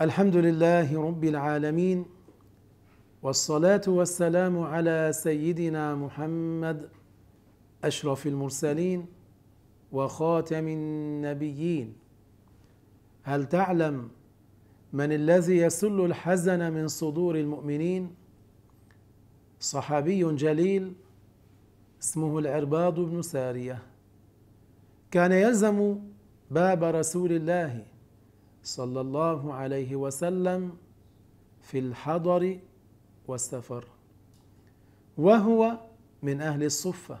الحمد لله رب العالمين والصلاه والسلام على سيدنا محمد اشرف المرسلين وخاتم النبيين هل تعلم من الذي يسل الحزن من صدور المؤمنين صحابي جليل اسمه العرباض بن ساريه كان يلزم باب رسول الله صلى الله عليه وسلم في الحضر والسفر وهو من أهل الصفة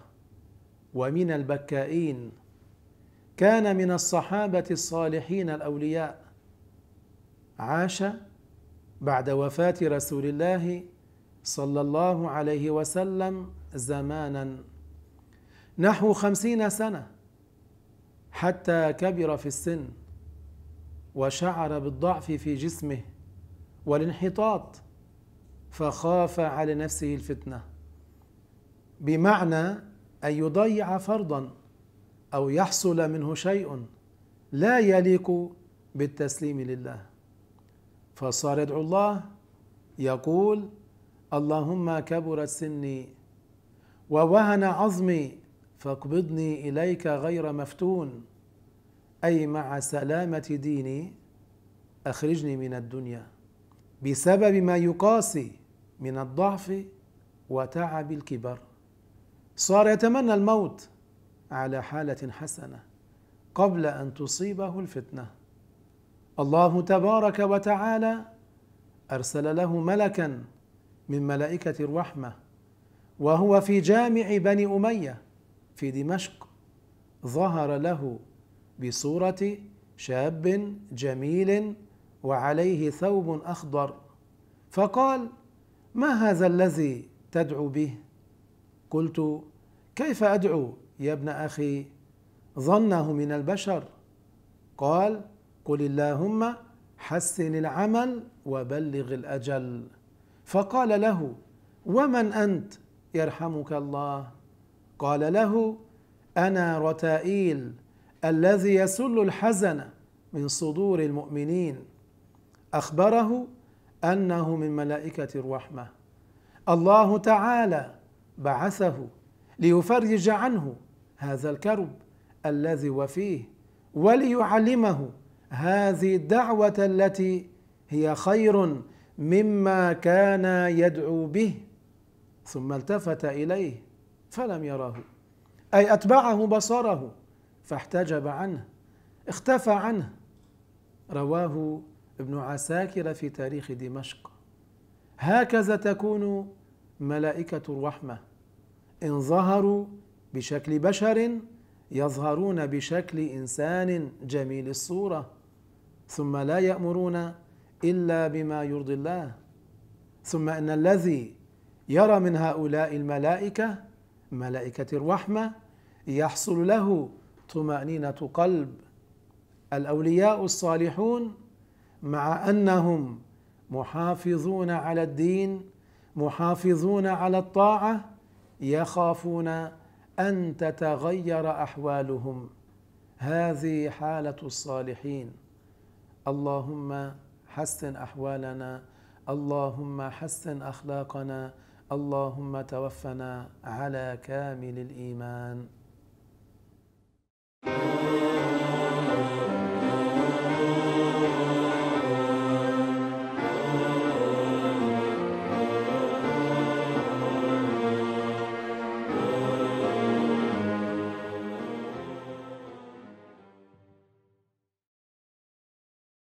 ومن البكائين كان من الصحابة الصالحين الأولياء عاش بعد وفاة رسول الله صلى الله عليه وسلم زمانا نحو خمسين سنة حتى كبر في السن وشعر بالضعف في جسمه والانحطاط فخاف على نفسه الفتنه بمعنى ان يضيع فرضا او يحصل منه شيء لا يليق بالتسليم لله فصار يدعو الله يقول اللهم كبرت سني ووهن عظمي فاقبضني اليك غير مفتون أي مع سلامة ديني أخرجني من الدنيا بسبب ما يقاسي من الضعف وتعب الكبر صار يتمنى الموت على حالة حسنة قبل أن تصيبه الفتنة الله تبارك وتعالى أرسل له ملكا من ملائكة الرحمة وهو في جامع بني أمية في دمشق ظهر له بصورة شاب جميل وعليه ثوب أخضر فقال ما هذا الذي تدعو به قلت كيف أدعو يا ابن أخي ظنه من البشر قال قل اللهم حسن العمل وبلغ الأجل فقال له ومن أنت يرحمك الله قال له أنا رتائيل الذي يسل الحزن من صدور المؤمنين اخبره انه من ملائكه الرحمه الله تعالى بعثه ليفرج عنه هذا الكرب الذي وفيه وليعلمه هذه الدعوه التي هي خير مما كان يدعو به ثم التفت اليه فلم يره اي اتبعه بصره فاحتجب عنه اختفى عنه رواه ابن عساكر في تاريخ دمشق هكذا تكون ملائكة الرحمة إن ظهروا بشكل بشر يظهرون بشكل إنسان جميل الصورة ثم لا يأمرون إلا بما يرضي الله ثم إن الذي يرى من هؤلاء الملائكة ملائكة الرحمة يحصل له طمأنينة قلب الأولياء الصالحون مع أنهم محافظون على الدين محافظون على الطاعة يخافون أن تتغير أحوالهم هذه حالة الصالحين اللهم حسن أحوالنا اللهم حسن أخلاقنا اللهم توفنا على كامل الإيمان